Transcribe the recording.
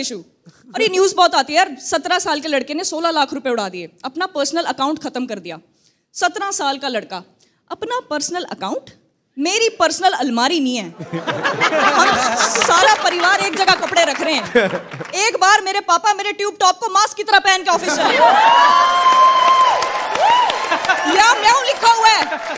issue और ये news बहुत आती है यार सत्रह साल के लड़के ने सोलह लाख रुपए उड़ा दिए अपना पर्सनल अकाउंट खत्म कर दिया सत्रह साल का लड़का अपना पर्सनल अकाउंट मेरी पर्सनल अलमारी नहीं है हम सारा परिवार एक जगह कपड़े रख रहे हैं एक बार मेरे पापा मेरे ट्यूब टॉप को मास्क की तरह पहन के ऑफिस आए